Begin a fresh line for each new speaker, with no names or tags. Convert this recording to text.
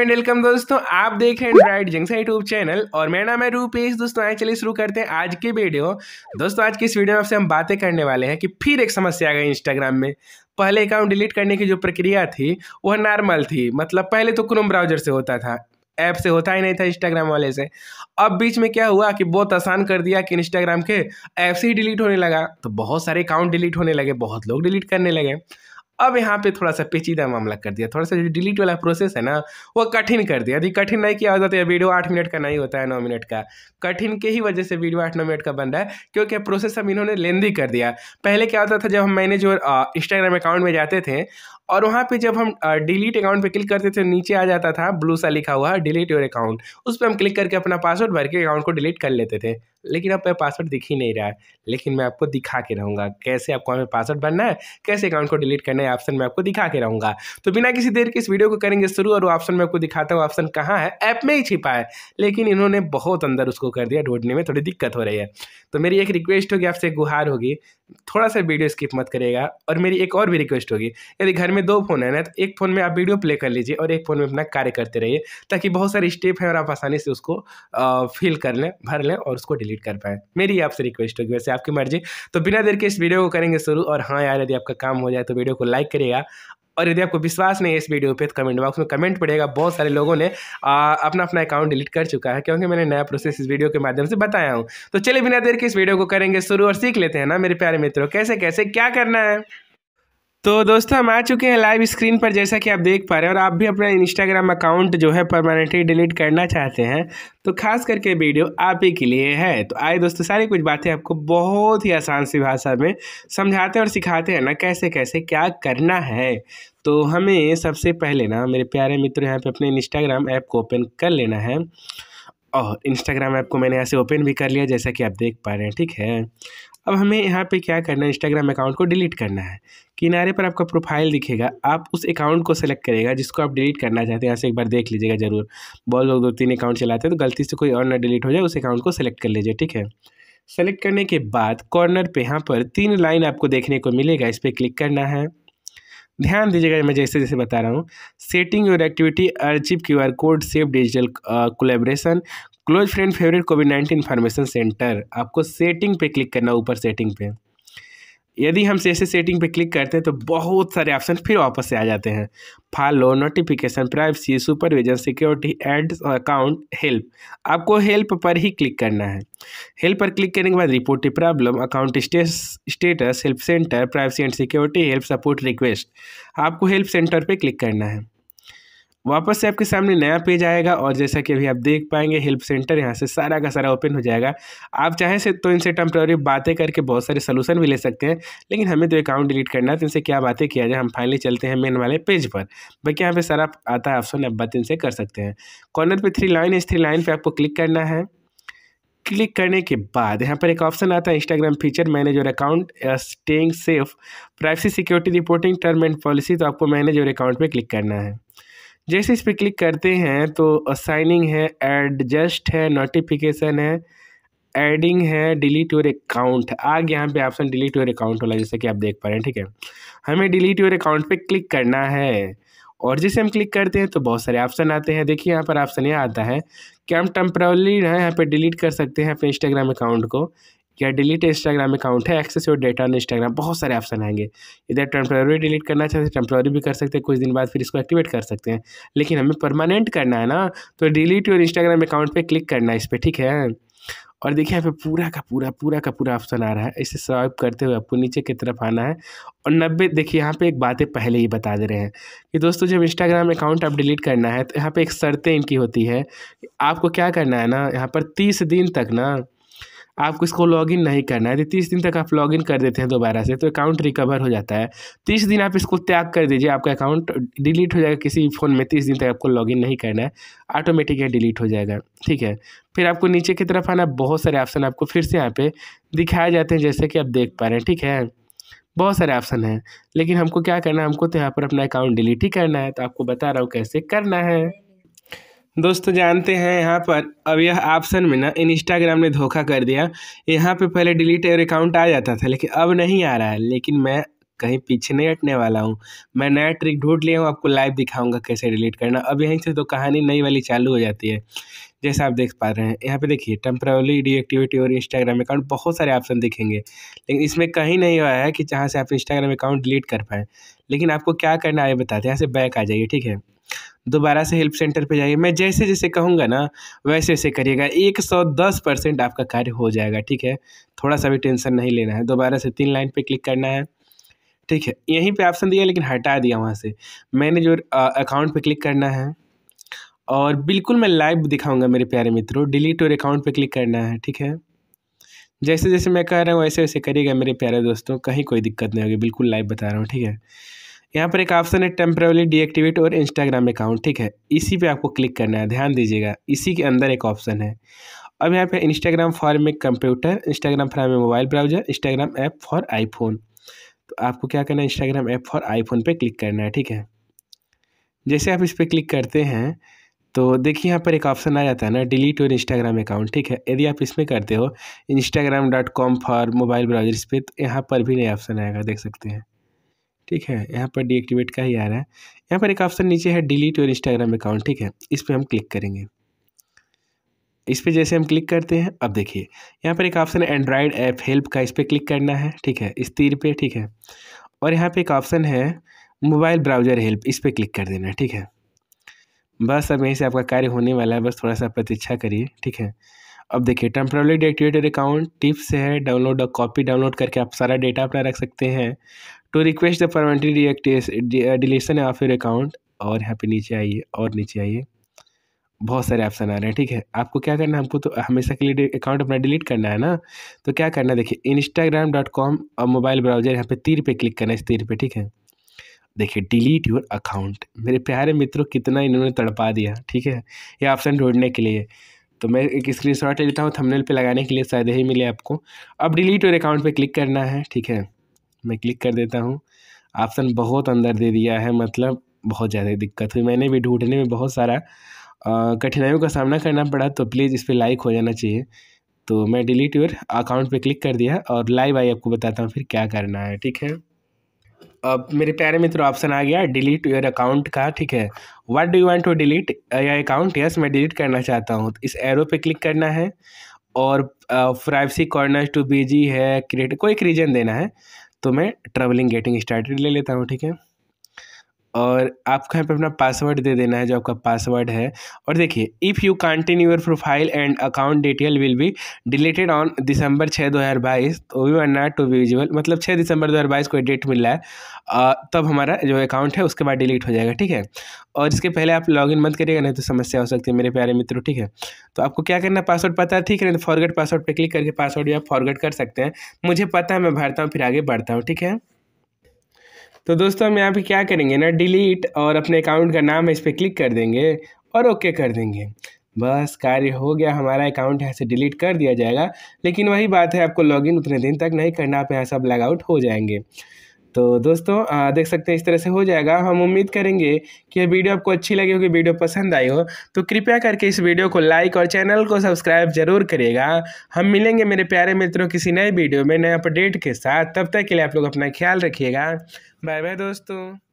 and welcome दोस्तों आप देख रहे हैं ब्राइट जंक्शन यूट्यूब चैनल और मेरा नाम है रूपेश दोस्तों आए चलिए शुरू करते हैं आज के वीडियो दोस्तों आज की इस वीडियो में आपसे हम बातें करने वाले हैं कि फिर एक समस्या आ गई इंस्टाग्राम में पहले अकाउंट डिलीट करने की जो प्रक्रिया थी वह नॉर्मल थी मतलब पहले तो क्रोम ब्राउजर से होता था ऐप से होता ही नहीं था इंस्टाग्राम वाले से अब बीच में क्या हुआ कि बहुत आसान कर दिया कि इंस्टाग्राम के ऐप से ही डिलीट होने लगा तो बहुत सारे अकाउंट डिलीट होने लगे बहुत लोग डिलीट करने लगे अब यहाँ पे थोड़ा सा पेचीदा मामला कर दिया थोड़ा सा जो डिलीट वाला प्रोसेस है ना वो कठिन कर दिया यदि कठिन नहीं किया होता तो वीडियो आठ मिनट का नहीं होता है नौ मिनट का कठिन के ही वजह से वीडियो आठ नौ मिनट का बन रहा है क्योंकि प्रोसेस अब इन्होंने लेंदी कर दिया पहले क्या होता था जब हम मैंने जो इंस्टाग्राम अकाउंट में जाते थे और वहाँ पे जब हम डिलीट अकाउंट पे क्लिक करते थे नीचे आ जाता था ब्लू सा लिखा हुआ डिलीट योर अकाउंट उस पर हम क्लिक करके अपना पासवर्ड भर के अकाउंट को डिलीट कर लेते थे लेकिन अब पासवर्ड दिख ही नहीं रहा है लेकिन मैं आपको दिखा के रहूँगा कैसे आपको हमें पासवर्ड भरना है कैसे अकाउंट को डिलीट करना है ऑप्शन मैं आपको दिखा के रहूँगा तो बिना किसी देर के इस वीडियो को करेंगे शुरू और ऑप्शन मैं आपको दिखाता हूँ ऑप्शन कहाँ है ऐप में ही छिपा है लेकिन इन्होंने बहुत अंदर उसको कर दिया ढूंढने में थोड़ी दिक्कत हो रही है तो मेरी एक रिक्वेस्ट होगी आपसे गुहार होगी थोड़ा सा वीडियो स्किप मत करेगा और मेरी एक और भी रिक्वेस्ट होगी यदि घर में में दो फ़ोन है ना तो एक फ़ोन में आप वीडियो प्ले कर लीजिए और एक फ़ोन में अपना कार्य करते रहिए ताकि बहुत सारे स्टेप हैं और आप आसानी से उसको फिल कर लें भर लें और उसको डिलीट कर पाएं मेरी आपसे रिक्वेस्ट होगी वैसे आपकी मर्जी तो बिना देर के इस वीडियो को करेंगे शुरू और हाँ यार यदि आपका काम हो जाए तो वीडियो को लाइक करिएगा और यदि आपको विश्वास नहीं है इस वीडियो पे तो कमेंट बॉक्स में कमेंट पड़ेगा बहुत सारे लोगों ने आ, अपना अपना अकाउंट डिलीट कर चुका है क्योंकि मैंने नया प्रोसेस इस वीडियो के माध्यम से बताया हूँ तो चलिए बिना देर के इस वीडियो को करेंगे शुरू और सीख लेते हैं ना मेरे प्यारे मित्रों कैसे कैसे क्या करना है तो दोस्तों हम आ चुके हैं लाइव स्क्रीन पर जैसा कि आप देख पा रहे हैं और आप भी अपना इंस्टाग्राम अकाउंट जो है परमानेंटली डिलीट करना चाहते हैं तो खास करके वीडियो आप ही के लिए है तो आए दोस्तों सारी कुछ बातें आपको बहुत ही आसान सी भाषा में समझाते हैं और सिखाते हैं ना कैसे कैसे क्या करना है तो हमें सबसे पहले ना मेरे प्यारे मित्र यहाँ पर अपने इंस्टाग्राम ऐप को ओपन कर लेना है और इंस्टाग्राम ऐप को मैंने यहाँ से ओपन भी कर लिया जैसा कि आप देख पा रहे हैं ठीक है अब हमें यहाँ पे क्या करना है इंस्टाग्राम अकाउंट को डिलीट करना है किनारे पर आपका प्रोफाइल दिखेगा आप उस अकाउंट को सेलेक्ट करेगा जिसको आप डिलीट करना चाहते हैं यहाँ से एक बार देख लीजिएगा ज़रूर बहुत लोग दो तीन अकाउंट चलाते हैं तो गलती से कोई और ना डिलीट हो जाए उस अकाउंट को सेलेक्ट कर लीजिए ठीक है सेलेक्ट करने के बाद कॉर्नर पर यहाँ पर तीन लाइन आपको देखने को मिलेगा इस पर क्लिक करना है ध्यान दीजिएगा मैं जैसे जैसे बता रहा हूँ setting your activity archive Q R code save digital collaboration close friend favourite COVID nineteen information centre आपको सेटिंग पे क्लिक करना ऊपर सेटिंग पे यदि हम जैसे सेटिंग पे क्लिक करते हैं तो बहुत सारे ऑप्शन फिर वापस से आ जाते हैं follow notification privacy supervision security and account help आपको हेल्प पर ही क्लिक करना है हेल्प पर क्लिक करने के बाद report problem account status help centre privacy and security help support request आपको हेल्प सेंटर पर क्लिक करना है वापस से आपके सामने नया पेज आएगा और जैसा कि अभी आप देख पाएंगे हेल्प सेंटर यहाँ से सारा का सारा ओपन हो जाएगा आप चाहें से तो इनसे टेम्प्रोरी बातें करके बहुत सारे सोलूशन भी ले सकते हैं लेकिन हमें तो अकाउंट डिलीट करना है तो इनसे क्या बातें किया जाए हम फाइनली चलते हैं मेन वाले पेज पर बाकी यहाँ पर सारा आता है ऑप्शन आप बात इनसे कर सकते हैं कॉर्नर पर थ्री लाइन इस थ्री लाइन पर आपको क्लिक करना है क्लिक करने के बाद यहाँ पर एक ऑप्शन आता है इंस्टाग्राम फीचर मैनेज और account staying safe privacy security reporting term and policy तो आपको मैनेज और अकाउंट पे क्लिक करना है जैसे इस पर क्लिक करते हैं तो असाइनिंग है एडजस्ट है नोटिफिकेशन है एडिंग है डिलीट योर अकाउंट आगे यहाँ पे ऑप्शन डिलीट योर अकाउंट वाला जैसे कि आप देख पा रहे हैं ठीक है हमें डिलीट योर अकाउंट पे क्लिक करना है और जैसे हम क्लिक करते हैं तो बहुत सारे ऑप्शन आते हैं देखिए यहाँ पर ऑप्शन ये आता है कि हम टेम्प्रोली यहाँ पर डिलीट कर सकते हैं अपने इंस्टाग्राम अकाउंट को या डिलीट इंस्टाग्राम अकाउंट है access your data on Instagram बहुत सारे ऑप्शन आएंगे इधर टेम्प्रोरी डिलीट करना चाहते टेम्प्रोरी भी कर सकते हैं कुछ दिन बाद फिर इसको एक्टिवेट कर सकते हैं लेकिन हमें परमानेंट करना है ना तो डिलीट योर इंस्टाग्राम अकाउंट पर क्लिक करना है इस पर ठीक है और देखिए यहाँ पे पूरा का पूरा पूरा का पूरा ऑप्शन आ रहा है इसे स्वाइप करते हुए आपको नीचे की तरफ आना है और नब्बे देखिए यहाँ पे एक बातें पहले ही बता दे रहे हैं कि दोस्तों जब इंस्टाग्राम अकाउंट आप डिलीट करना है तो यहाँ पे एक शर्तें इनकी होती है आपको क्या करना है ना यहाँ पर तीस दिन तक ना आपको इसको लॉगिन नहीं करना है यदि तीस दिन तक आप लॉगिन कर देते हैं दोबारा से तो अकाउंट रिकवर हो जाता है तीस दिन आप इसको त्याग कर दीजिए आपका अकाउंट डिलीट हो जाएगा किसी फ़ोन में तीस दिन तक आपको लॉगिन नहीं करना है ऑटोमेटिक है डिलीट हो जाएगा ठीक है फिर आपको नीचे की तरफ आना बहुत सारे ऑप्शन आपको फिर से यहाँ पर दिखाए जाते हैं जैसे कि आप देख पा रहे हैं ठीक है बहुत सारे ऑप्शन हैं लेकिन हमको क्या करना है हमको तो यहाँ पर अपना अकाउंट डिलीट ही करना है तो आपको बता रहा हूँ कैसे करना है दोस्तों जानते हैं यहाँ पर अब यह ऑप्शन में ना इंस्टाग्राम ने धोखा कर दिया यहाँ पे पहले डिलीट एयर अकाउंट आ जाता था लेकिन अब नहीं आ रहा है लेकिन मैं कहीं पीछे नहीं हटने वाला हूँ मैं नया ट्रिक ढूंढ लिया हूँ आपको लाइव दिखाऊंगा कैसे डिलीट करना अब यहीं से तो कहानी नई वाली चालू हो जाती है जैसा आप देख पा रहे हैं यहाँ पे देखिए टेम्प्रेवली डीएक्टिविटी और इंस्टाग्राम अकाउंट बहुत सारे ऑप्शन दिखेंगे लेकिन इसमें कहीं नहीं हुआ है कि जहाँ से आप इंस्टाग्राम अकाउंट डिलीट कर पाएँ लेकिन आपको क्या करना है बताते हैं यहाँ से बैक आ जाइए ठीक है दोबारा से हेल्प सेंटर पे जाइए मैं जैसे जैसे कहूँगा ना वैसे वैसे करिएगा एक सौ दस परसेंट आपका कार्य हो जाएगा ठीक है थोड़ा सा भी टेंशन नहीं लेना है दोबारा से तीन लाइन पे क्लिक करना है ठीक है यहीं पे ऑप्शन दिया लेकिन हटा दिया वहाँ से मैंने जो अकाउंट पे क्लिक करना है और बिल्कुल मैं लाइव दिखाऊंगा मेरे प्यारे मित्रों डिलीट और अकाउंट पे क्लिक करना है ठीक है जैसे जैसे मैं कह रहा हूँ वैसे वैसे करिएगा मेरे प्यारे दोस्तों कहीं कोई दिक्कत नहीं होगी बिल्कुल लाइव बता रहा हूँ ठीक है यहाँ पर एक ऑप्शन है टेम्प्रेवली डीएक्टिवेट और इंस्टाग्राम अकाउंट ठीक है इसी पे आपको क्लिक करना है ध्यान दीजिएगा इसी के अंदर एक ऑप्शन है अब यहाँ पे इंस्टाग्राम फॉर में कंप्यूटर इंस्टाग्राम फॉर में mobile browser Instagram app for iPhone तो आपको क्या करना है इंस्टाग्राम ऐप फॉर आईफोन पर क्लिक करना है ठीक है जैसे आप इस पर क्लिक करते हैं तो देखिए यहाँ पर एक ऑप्शन आ जाता है ना डिलीट योर इंस्टाग्राम अकाउंट ठीक है यदि आप इसमें करते हो Instagram dot com for mobile browser इस पर तो यहाँ पर भी नया ऑप्शन आएगा देख सकते हैं ठीक है यहाँ पर डीएक्टिवेट का ही आ रहा है यहाँ पर एक ऑप्शन नीचे है डिलीट योर इंस्टाग्राम अकाउंट ठीक है इस पर हम क्लिक करेंगे इस पर जैसे हम क्लिक करते हैं अब देखिए यहाँ पर एक ऑप्शन है एंड्रॉयड ऐप हेल्प का इस पर क्लिक करना है ठीक है इस तीर पर ठीक है और यहाँ पर एक ऑप्शन है मोबाइल ब्राउज़र हेल्प इस पर क्लिक कर देना ठीक है बस अब यहीं से आपका कार्य होने वाला है बस थोड़ा सा प्रतीक्षा करिए ठीक है अब देखिए टेम्प्रोली डिएक्टिवेटेड अकाउंट टिप्स है डाउनलोड और कॉपी डाउनलोड करके आप सारा डेटा अपना रख सकते हैं to request the permanently deletion of your account और यहाँ पे नीचे आइए और नीचे आइए बहुत सारे ऑप्शन आ रहे हैं ठीक है आपको क्या करना है हमको तो हमेशा के लिए अकाउंट अपना डिलीट करना है ना तो क्या करना है देखिए इंस्टाग्राम डॉट कॉम और मोबाइल ब्राउजर यहाँ पे तीर पे क्लिक करना है इस तीर पे ठीक है देखिए डिलीट योर अकाउंट मेरे प्यारे मित्रों कितना इन्होंने तड़पा दिया ठीक है ये ऑप्शन ढूंढने के लिए तो मैं एक स्क्रीन शॉट ले लेता हूँ थंबनेल पे लगाने के लिए शायद ही मिले आपको अब डिलीट योर अकाउंट पे क्लिक करना है ठीक है मैं क्लिक कर देता हूँ ऑप्शन बहुत अंदर दे दिया है मतलब बहुत ज़्यादा दिक्कत हुई मैंने भी ढूंढने में बहुत सारा कठिनाइयों का सामना करना पड़ा तो प्लीज़ इस पर लाइक हो जाना चाहिए तो मैं डिलीट योर अकाउंट पे क्लिक कर दिया और लाइव आई आपको बताता हूँ फिर क्या करना है ठीक है अब मेरे प्यारे मित्रों ऑप्शन आ गया डिलीट योर अकाउंट का ठीक है what do you want to delete your account yes मैं डिलीट करना चाहता हूँ तो इस एरो पे क्लिक करना है और प्राइवेसी कॉर्नर टू बीजी है क्रिएट कोई एक रीजन देना है तो मैं ट्रैवलिंग गेटिंग स्टार्टेड ले लेता हूँ ठीक है और आपको यहाँ पे अपना पासवर्ड दे देना है जो आपका पासवर्ड है और देखिए if you continue your profile and account detail will be deleted on December छः दो हज़ार बाईस तो we are not to visual मतलब छः दिसंबर दो हज़ार बाईस को डेट मिल रहा है तब हमारा जो अकाउंट है उसके बाद डिलीट हो जाएगा ठीक है और इसके पहले आप इन मत करिएगा नहीं तो समस्या हो सकती है मेरे प्यारे मित्रों ठीक है तो आपको क्या करना पासवर्ड पता है ठीक है नहीं तो फॉरगेट पासवर्ड पर क्लिक करके पासवर्ड भी आप फॉरगेट कर सकते हैं मुझे पता है मैं भरता हूँ फिर आगे बढ़ता हूँ ठीक है तो दोस्तों हम यहाँ पे क्या करेंगे ना डिलीट और अपने अकाउंट का नाम है इस पर क्लिक कर देंगे और ओके कर देंगे बस कार्य हो गया हमारा अकाउंट यहाँ से डिलीट कर दिया जाएगा लेकिन वही बात है आपको लॉगिन उतने दिन तक नहीं करना आप यहाँ सब लॉग आउट हो जाएंगे तो दोस्तों आ, देख सकते हैं इस तरह से हो जाएगा हम उम्मीद करेंगे कि यह वीडियो आपको अच्छी लगी होगी वीडियो पसंद आई हो तो कृपया करके इस वीडियो को लाइक और चैनल को सब्सक्राइब जरूर करिएगा हम मिलेंगे मेरे प्यारे मित्रों किसी नए वीडियो में नए अपडेट के साथ तब तक के लिए आप लोग अपना ख्याल रखिएगा बाय बाय दोस्तों